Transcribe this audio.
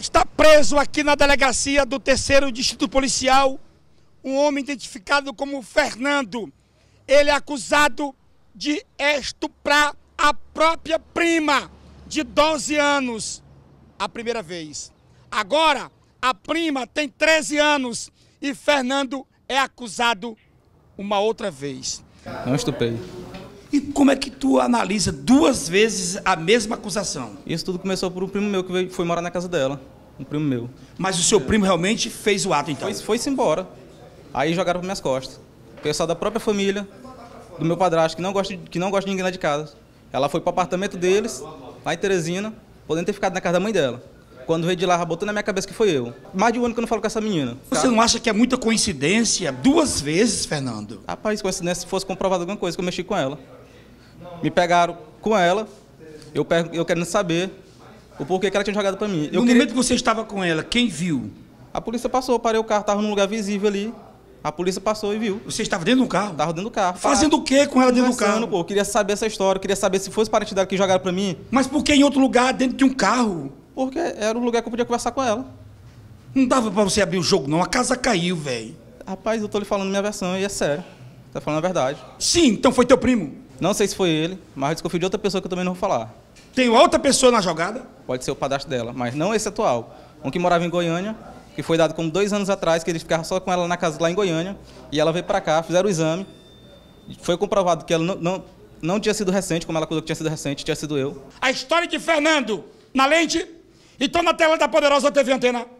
Está preso aqui na delegacia do terceiro distrito policial um homem identificado como Fernando. Ele é acusado de estuprar a própria prima de 12 anos a primeira vez. Agora, a prima tem 13 anos e Fernando é acusado uma outra vez. Não estupei. E como é que tu analisa duas vezes a mesma acusação? Isso tudo começou por um primo meu que foi morar na casa dela. Um primo meu. Mas o seu primo realmente fez o ato, então? Foi-se foi embora. Aí jogaram para minhas costas. O pessoal da própria família, do meu padrasto, que não gosta de, que não gosta de ninguém lá de casa. Ela foi para o apartamento deles, lá em Teresina, podendo ter ficado na casa da mãe dela. Quando veio de lá, botou na minha cabeça que foi eu. Mais de um ano que eu não falo com essa menina. Você não acha que é muita coincidência? Duas vezes, Fernando? Rapaz, coincidência se fosse comprovado alguma coisa que eu mexi com ela. Me pegaram com ela, eu, eu querendo saber o porquê que ela tinha jogado para mim. Eu no queria... momento que você estava com ela, quem viu? A polícia passou, parei o carro, estava num lugar visível ali. A polícia passou e viu. Você estava dentro do carro? Estava dentro do carro. Fazendo o quê com ela dentro do carro? Pô, eu queria saber essa história, queria saber se fosse parente dela que jogaram para mim. Mas por que em outro lugar, dentro de um carro? Porque era um lugar que eu podia conversar com ela. Não dava para você abrir o jogo, não. A casa caiu, velho. Rapaz, eu tô lhe falando minha versão e é sério. Tá falando a verdade. Sim, então foi teu primo. Não sei se foi ele, mas eu desconfio de outra pessoa que eu também não vou falar. Tem outra pessoa na jogada? Pode ser o padastro dela, mas não esse atual. Um que morava em Goiânia, que foi dado como dois anos atrás, que ele ficava só com ela na casa lá em Goiânia, e ela veio para cá, fizeram o exame, foi comprovado que ela não, não, não tinha sido recente, como ela acusou que tinha sido recente, tinha sido eu. A história de Fernando, na lente, então na tela da poderosa TV Antena.